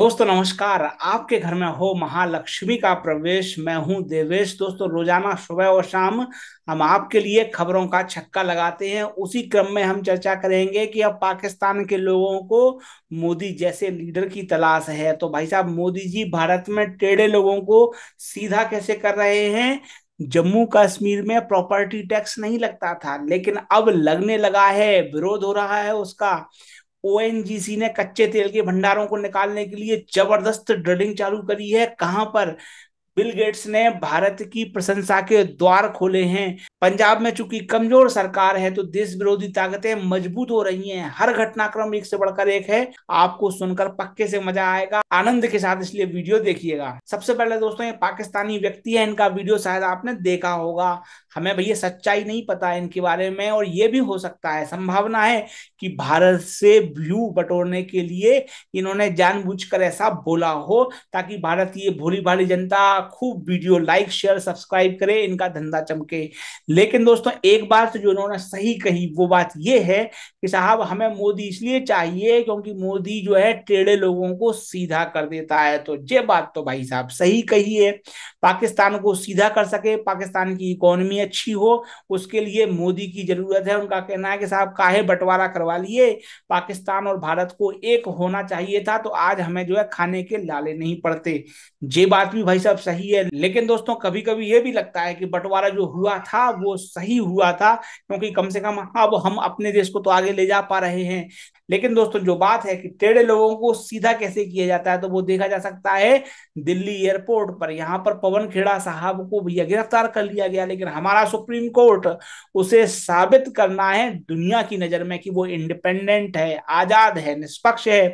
दोस्तों नमस्कार आपके घर में हो महालक्ष्मी का प्रवेश मैं हूं देवेश दोस्तों रोजाना सुबह और शाम हम आपके लिए खबरों का छक्का लगाते हैं उसी क्रम में हम चर्चा करेंगे कि अब पाकिस्तान के लोगों को मोदी जैसे लीडर की तलाश है तो भाई साहब मोदी जी भारत में टेढ़े लोगों को सीधा कैसे कर रहे हैं जम्मू कश्मीर में प्रॉपर्टी टैक्स नहीं लगता था लेकिन अब लगने लगा है विरोध हो रहा है उसका ओएनजीसी ने कच्चे तेल के भंडारों को निकालने के लिए जबरदस्त ड्रिलिंग चालू करी है कहां पर बिल गेट्स ने भारत की प्रशंसा के द्वार खोले हैं पंजाब में चूंकि कमजोर सरकार है तो देश विरोधी ताकतें मजबूत हो रही हैं हर घटनाक्रम एक से बढ़कर एक है आपको सुनकर पक्के से मजा आएगा आनंद के साथ इसलिए वीडियो देखिएगा सबसे पहले दोस्तों ये पाकिस्तानी व्यक्ति है इनका वीडियो शायद आपने देखा होगा हमें भैया सच्चाई नहीं पता है इनके बारे में और ये भी हो सकता है संभावना है कि भारत से व्यू बटोरने के लिए इन्होंने जानबूझकर ऐसा बोला हो ताकि भारत की भोली भाली जनता खूब वीडियो लाइक शेयर सब्सक्राइब करें इनका धंधा चमके लेकिन दोस्तों एक बात तो जो इन्होंने सही कही वो बात ये है कि साहब हमें मोदी इसलिए चाहिए क्योंकि मोदी जो है टेढ़े लोगों को सीधा कर देता है तो ये बात तो भाई साहब सही कही है पाकिस्तान को सीधा कर सके पाकिस्तान की इकोनॉमी अच्छी हो उसके लिए मोदी की जरूरत है उनका कहना है कि साहब काहे बंटवारा करवा लिए पाकिस्तान और भारत को एक होना चाहिए था तो आज हमें जो है खाने के लाले नहीं पड़ते ये बात भी भाई साहब सही सही है लेकिन दोस्तों कभी कभी ये भी लगता है कि बंटवारा जो हुआ था वो सही हुआ था क्योंकि कम से कम अब हम अपने देश को तो आगे ले जा पा रहे हैं लेकिन दोस्तों जो बात है कि टेढ़े लोगों को सीधा कैसे किया जाता है तो वो देखा जा सकता है दिल्ली एयरपोर्ट पर यहाँ पर पवन खेड़ा साहब को भैया गिरफ्तार कर लिया गया लेकिन हमारा सुप्रीम कोर्ट उसे साबित करना है दुनिया की नजर में कि वो इंडिपेंडेंट है आजाद है निष्पक्ष है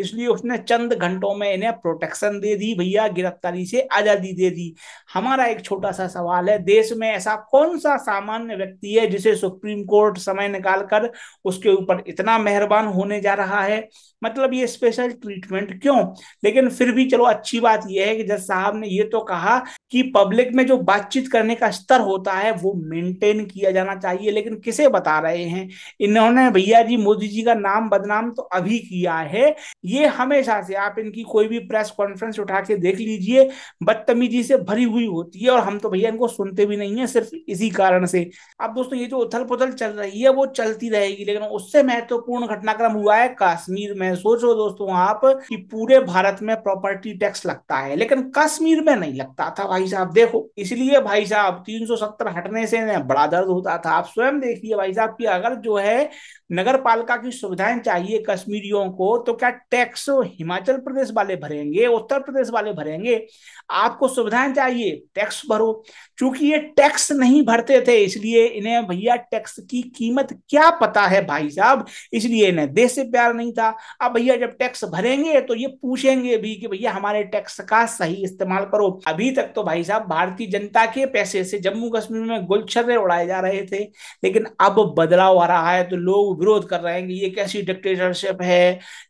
इसलिए उसने चंद घंटों में इन्हें प्रोटेक्शन दे दी भैया गिरफ्तारी से आजादी दे दी हमारा एक छोटा सा सवाल है देश में ऐसा कौन सा सामान्य व्यक्ति है जिसे सुप्रीम कोर्ट समय निकालकर उसके ऊपर इतना मेहरबान होने जा रहा है मतलब ये स्पेशल ट्रीटमेंट क्यों लेकिन फिर भी चलो अच्छी बात यह है कि जज साहब ने ये तो कहा कि पब्लिक में जो बातचीत करने का स्तर होता है वो मेंटेन किया जाना चाहिए लेकिन किसे बता रहे हैं इन्होंने भैया जी मोदी जी का नाम बदनाम तो अभी किया है ये हमेशा से आप इनकी कोई भी प्रेस कॉन्फ्रेंस उठा के देख लीजिए बदतमीजी से भरी हुई होती है और हम तो भैया इनको सुनते भी नहीं है सिर्फ इसी कारण से अब दोस्तों ये जो उथल पुथल चल रही है वो चलती रहेगी लेकिन उससे महत्वपूर्ण घटनाक्रम हुआ है कश्मीर में सोचो दोस्तों आप कि पूरे भारत में प्रॉपर्टी टैक्स लगता है लेकिन कश्मीर में नहीं लगता था भाई साहब देखो इसलिए भाई साहब तीन हटने से बड़ा दर्द होता था आप स्वयं देखिए भाई साहब की अगर जो है नगर पालिका की सुविधाएं चाहिए कश्मीरियों को तो क्या टैक्स हिमाचल प्रदेश वाले भरेंगे उत्तर प्रदेश वाले भरेंगे आपको सुविधाएं चाहिए टैक्स भरो क्योंकि ये टैक्स नहीं भरते थे इसलिए इन्हें भैया टैक्स की कीमत क्या पता है भाई साहब इसलिए इन्हें देश से प्यार नहीं था अब भैया जब टैक्स भरेंगे तो ये पूछेंगे भी कि भैया हमारे टैक्स का सही इस्तेमाल करो अभी तक तो भाई साहब भारतीय जनता के पैसे से जम्मू कश्मीर में गुलछर्रे उड़ाए जा रहे थे लेकिन अब बदलाव आ रहा है तो लोग विरोध कर रहे हैं ये कैसी डिक्टेटरशिप है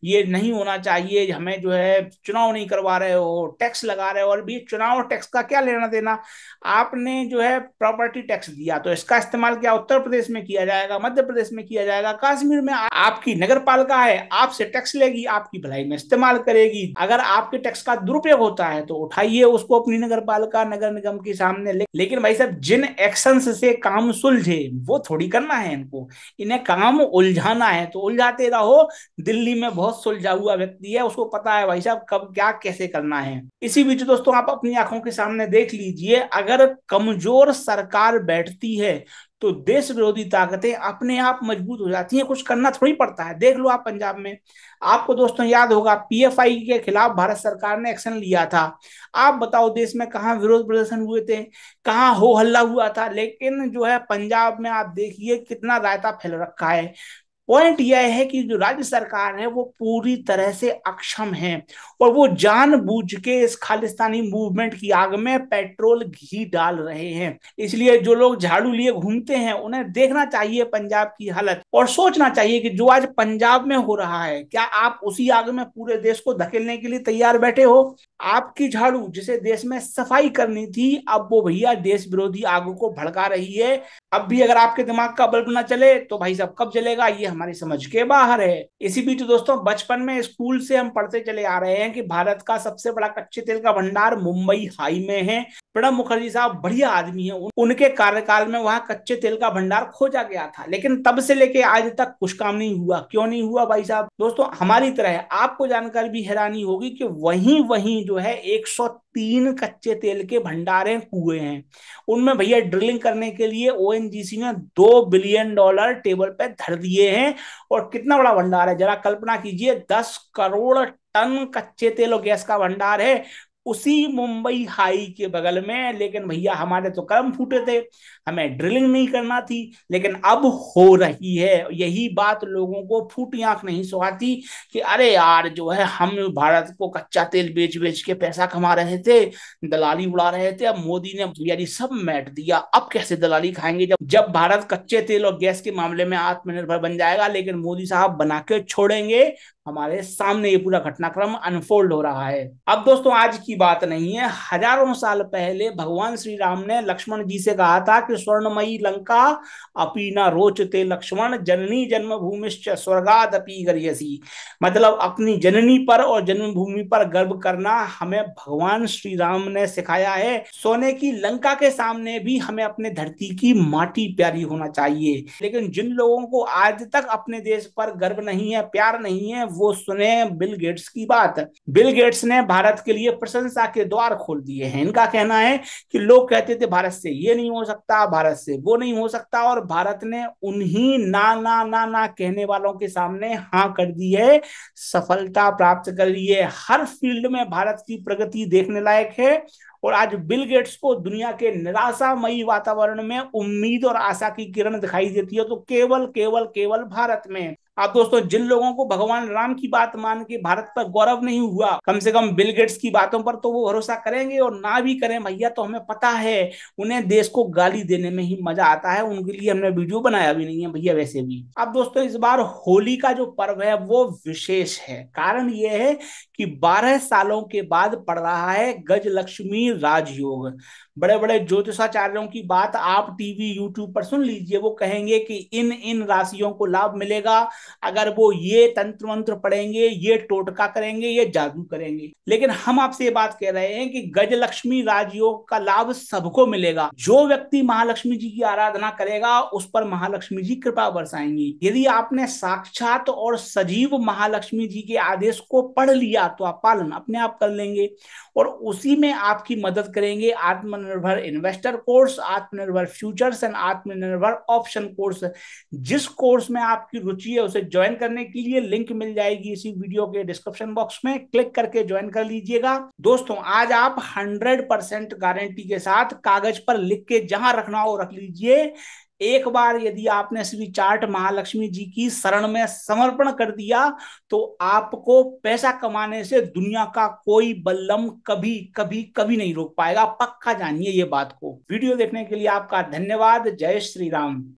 ये नहीं नहीं होना चाहिए हमें जो है चुनाव नहीं करवा रहे हो टैक्स लगा रहे हो और भी चुनाव और टैक्स का क्या लेना देना आपने जो है प्रॉपर्टी टैक्स दिया तो इसका इस्तेमाल क्या उत्तर प्रदेश में किया जाएगा मध्य प्रदेश में किया जाएगा कश्मीर में आपकी नगर पालिका है आपसे टैक्स लेगी आपकी भलाई में इस्तेमाल करेगी अगर आपके टैक्स का दुरुपयोग होता है तो उठाइए उसको अपनी नगर पालिका नगर निगम के सामने ले, लेकिन भाई साहब जिन एक्शन से काम सुलझे वो थोड़ी करना है इनको इन्हें काम उलझाना है तो उलझाते रहो दिल्ली में बहुत सुलझा हुआ व्यक्ति है उसको पता है भाई साहब कब क्या कैसे करना है इसी बीच दोस्तों आप अपनी आंखों के सामने देख लीजिए अगर कमजोर सरकार बैठती है तो देश विरोधी ताकतें अपने आप मजबूत हो जाती हैं कुछ करना थोड़ी पड़ता है देख लो आप पंजाब में आपको दोस्तों याद होगा पीएफआई के खिलाफ भारत सरकार ने एक्शन लिया था आप बताओ देश में कहा विरोध प्रदर्शन हुए थे कहाँ हो हल्ला हुआ था लेकिन जो है पंजाब में आप देखिए कितना रायता फैल रखा है पॉइंट यह है कि जो राज्य सरकार है वो पूरी तरह से अक्षम है और वो जानबूझ के इस खालिस्तानी मूवमेंट की आग में पेट्रोल घी डाल रहे हैं इसलिए जो लोग झाड़ू लिए घूमते हैं उन्हें देखना चाहिए पंजाब की हालत और सोचना चाहिए कि जो आज पंजाब में हो रहा है क्या आप उसी आग में पूरे देश को धकेलने के लिए तैयार बैठे हो आपकी झाड़ू जिसे देश में सफाई करनी थी अब वो भैया देश विरोधी आग को भड़का रही है अब भी अगर आपके दिमाग का बल्ब ना चले तो भाई साहब कब चलेगा ये हम हमारी समझ के बाहर है इसी बीच दोस्तों बचपन में स्कूल से हम पढ़ते चले आ रहे हैं कि भारत का सबसे बड़ा कच्चे तेल का भंडार मुंबई हाई में है प्रणब मुखर्जी साहब बढ़िया आदमी है उनके कार्यकाल में वहां कच्चे तेल का भंडार खोजा गया था लेकिन तब से लेके आज तक कुछ काम नहीं हुआ क्यों नहीं हुआ भाई साहब दोस्तों हमारी तरह है आपको जानकर भी हैरानी होगी कि वहीं वहीं जो है 103 कच्चे तेल के भंडारे हुए हैं उनमें भैया ड्रिलिंग करने के लिए ओ ने दो बिलियन डॉलर टेबल पे धर दिए हैं और कितना बड़ा भंडार है जरा कल्पना कीजिए दस करोड़ टन कच्चे तेल और गैस का भंडार है उसी मुंबई हाई के बगल में लेकिन भैया हमारे तो कर्म फूटे थे हमें ड्रिलिंग नहीं करना थी लेकिन अब हो रही है यही बात लोगों को फूटी आंख नहीं सुहाती कि अरे यार जो है हम भारत को कच्चा तेल बेच बेच के पैसा कमा रहे थे दलाली उड़ा रहे थे अब मोदी ने भैया सब मैट दिया अब कैसे दलाली खाएंगे जब जब भारत कच्चे तेल और गैस के मामले में आत्मनिर्भर बन जाएगा लेकिन मोदी साहब बना के छोड़ेंगे हमारे सामने ये पूरा घटनाक्रम अनफोल्ड हो रहा है अब दोस्तों आज की बात नहीं है हजारों साल पहले भगवान श्री राम ने लक्ष्मण जी से कहा था कि स्वर्णमयी लंका अपीना रोचते लक्ष्मण जननी जन्मभूमिश्च स्वर्गादपी गरियसी मतलब अपनी जननी पर और जन्मभूमि पर गर्व करना हमें भगवान श्री राम ने सिखाया है सोने की लंका के सामने भी हमें अपने धरती की माटी प्यारी होना चाहिए लेकिन जिन लोगों को आज तक अपने देश पर गर्व नहीं है प्यार नहीं है वो सुने बिल गेट्स की बात बिल गेट्स ने भारत के लिए प्रशंसा के द्वार खोल दिए हैं इनका कहना है कि लोग कहते थे भारत से ये नहीं हो सकता भारत से वो नहीं हो सकता और भारत ने उन्हीं ना ना ना ना कहने वालों के सामने हाँ कर दी है सफलता प्राप्त कर ली है हर फील्ड में भारत की प्रगति देखने लायक है और आज बिल गेट्स को दुनिया के निराशामयी वातावरण में उम्मीद और आशा की किरण दिखाई देती है तो केवल केवल केवल भारत में अब दोस्तों जिन लोगों को भगवान राम की बात मान के भारत पर गौरव नहीं हुआ कम से कम बिल गेट्स की बातों पर तो वो भरोसा करेंगे और ना भी करें भैया तो हमें पता है उन्हें देश को गाली देने में ही मजा आता है उनके लिए हमने वीडियो बनाया भी नहीं है भैया वैसे भी अब दोस्तों इस बार होली का जो पर्व है वो विशेष है कारण यह है कि बारह सालों के बाद पड़ रहा है गज लक्ष्मी राजयोग बड़े बड़े ज्योतिषाचार्यों की बात आप टीवी यूट्यूब पर सुन लीजिए वो कहेंगे कि इन इन राशियों को लाभ मिलेगा अगर वो ये तंत्र मंत्र पढ़ेंगे ये टोटका करेंगे ये जादू करेंगे लेकिन हम आपसे ये बात कह रहे हैं कि गज लक्ष्मी राजयोग का लाभ सबको मिलेगा जो व्यक्ति महालक्ष्मी जी की आराधना करेगा उस पर महालक्ष्मी जी कृपा बरसाएंगी यदि आपने साक्षात और सजीव महालक्ष्मी जी के आदेश को पढ़ लिया तो आप पालन अपने आप कर लेंगे और उसी में आपकी मदद करेंगे आत्मनिर्भर आत्मनिर्भर इन्वेस्टर कोर्स आत्मनिर्भर फ्यूचर्स एंड आत्मनिर्भर ऑप्शन कोर्स जिस कोर्स में आपकी रुचि है उसे ज्वाइन करने के लिए लिंक मिल जाएगी इसी वीडियो के डिस्क्रिप्शन बॉक्स में क्लिक करके ज्वाइन कर लीजिएगा दोस्तों आज आप हंड्रेड गारंटी के साथ कागज पर लिख के जहां रखना हो रख लीजिए एक बार यदि आपने श्री चार्ट महालक्ष्मी जी की शरण में समर्पण कर दिया तो आपको पैसा कमाने से दुनिया का कोई बल्लम कभी कभी कभी नहीं रोक पाएगा पक्का जानिए ये बात को वीडियो देखने के लिए आपका धन्यवाद जय श्री राम